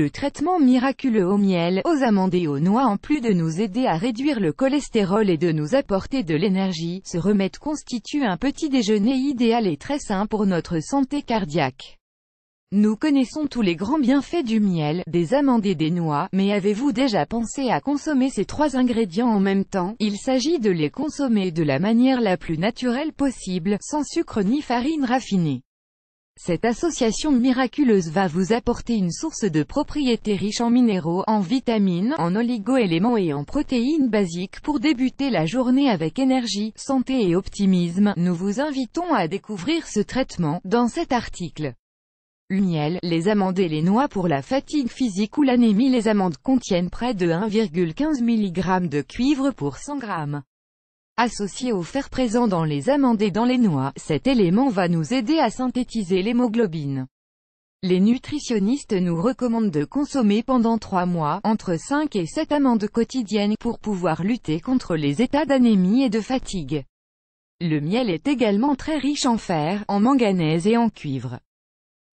le traitement miraculeux au miel, aux amandes et aux noix en plus de nous aider à réduire le cholestérol et de nous apporter de l'énergie, ce remède constitue un petit déjeuner idéal et très sain pour notre santé cardiaque. Nous connaissons tous les grands bienfaits du miel, des amandes et des noix, mais avez-vous déjà pensé à consommer ces trois ingrédients en même temps Il s'agit de les consommer de la manière la plus naturelle possible, sans sucre ni farine raffinée. Cette association miraculeuse va vous apporter une source de propriétés riches en minéraux, en vitamines, en oligo-éléments et en protéines basiques pour débuter la journée avec énergie, santé et optimisme. Nous vous invitons à découvrir ce traitement, dans cet article. Le miel, les amandes et les noix pour la fatigue physique ou l'anémie Les amandes contiennent près de 1,15 mg de cuivre pour 100 g. Associé au fer présent dans les amandes et dans les noix, cet élément va nous aider à synthétiser l'hémoglobine. Les nutritionnistes nous recommandent de consommer pendant 3 mois, entre 5 et 7 amandes quotidiennes, pour pouvoir lutter contre les états d'anémie et de fatigue. Le miel est également très riche en fer, en manganèse et en cuivre.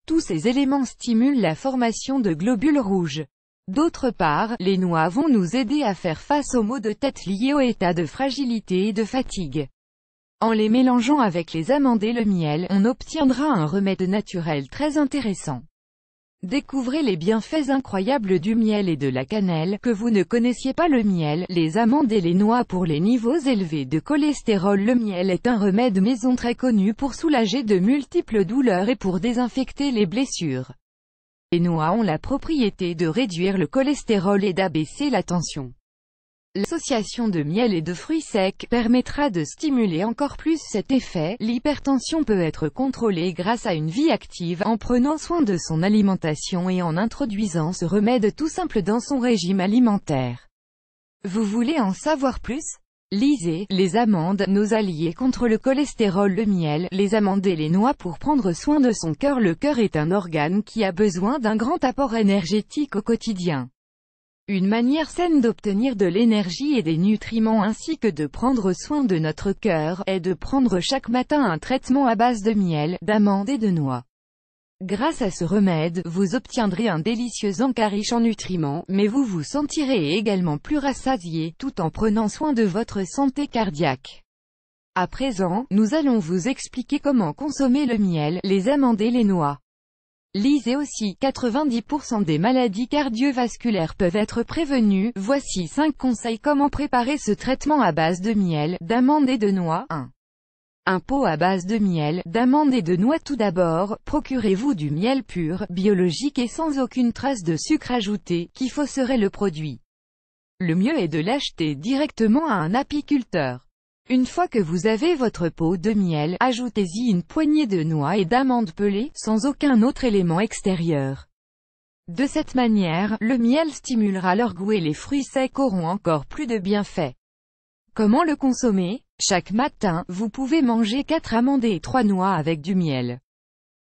Tous ces éléments stimulent la formation de globules rouges. D'autre part, les noix vont nous aider à faire face aux maux de tête liés au état de fragilité et de fatigue. En les mélangeant avec les amandes et le miel, on obtiendra un remède naturel très intéressant. Découvrez les bienfaits incroyables du miel et de la cannelle, que vous ne connaissiez pas le miel, les amandes et les noix pour les niveaux élevés de cholestérol. Le miel est un remède maison très connu pour soulager de multiples douleurs et pour désinfecter les blessures. Les noix ont la propriété de réduire le cholestérol et d'abaisser la tension. L'association de miel et de fruits secs permettra de stimuler encore plus cet effet. L'hypertension peut être contrôlée grâce à une vie active, en prenant soin de son alimentation et en introduisant ce remède tout simple dans son régime alimentaire. Vous voulez en savoir plus Lisez, les amandes, nos alliés contre le cholestérol le miel, les amandes et les noix pour prendre soin de son cœur Le cœur est un organe qui a besoin d'un grand apport énergétique au quotidien. Une manière saine d'obtenir de l'énergie et des nutriments ainsi que de prendre soin de notre cœur, est de prendre chaque matin un traitement à base de miel, d'amandes et de noix. Grâce à ce remède, vous obtiendrez un délicieux encas riche en nutriments, mais vous vous sentirez également plus rassasié, tout en prenant soin de votre santé cardiaque. À présent, nous allons vous expliquer comment consommer le miel, les amandes et les noix. Lisez aussi, 90% des maladies cardiovasculaires peuvent être prévenues, voici 5 conseils comment préparer ce traitement à base de miel, d'amandes et de noix. 1. Un pot à base de miel, d'amandes et de noix tout d'abord, procurez-vous du miel pur, biologique et sans aucune trace de sucre ajouté, qui fausserait le produit. Le mieux est de l'acheter directement à un apiculteur. Une fois que vous avez votre pot de miel, ajoutez-y une poignée de noix et d'amandes pelées, sans aucun autre élément extérieur. De cette manière, le miel stimulera leur goût et les fruits secs auront encore plus de bienfaits. Comment le consommer chaque matin, vous pouvez manger 4 amandes et 3 noix avec du miel.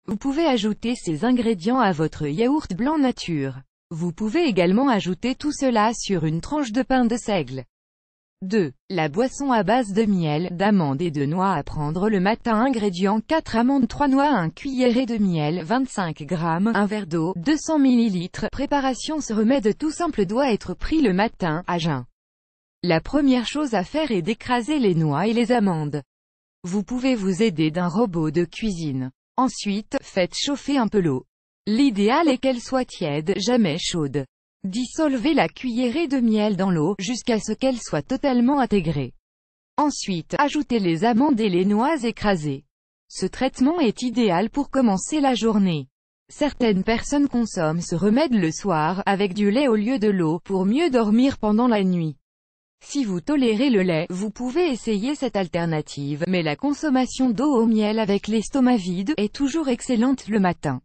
Vous pouvez ajouter ces ingrédients à votre yaourt blanc nature. Vous pouvez également ajouter tout cela sur une tranche de pain de seigle. 2. La boisson à base de miel, d'amandes et de noix à prendre le matin Ingrédients 4 amandes 3 noix 1 cuillerée de miel 25 g 1 verre d'eau 200 ml Préparation Ce remède tout simple doit être pris le matin, à jeun. La première chose à faire est d'écraser les noix et les amandes. Vous pouvez vous aider d'un robot de cuisine. Ensuite, faites chauffer un peu l'eau. L'idéal est qu'elle soit tiède, jamais chaude. Dissolvez la cuillerée de miel dans l'eau, jusqu'à ce qu'elle soit totalement intégrée. Ensuite, ajoutez les amandes et les noix écrasées. Ce traitement est idéal pour commencer la journée. Certaines personnes consomment ce remède le soir, avec du lait au lieu de l'eau, pour mieux dormir pendant la nuit. Si vous tolérez le lait, vous pouvez essayer cette alternative, mais la consommation d'eau au miel avec l'estomac vide est toujours excellente le matin.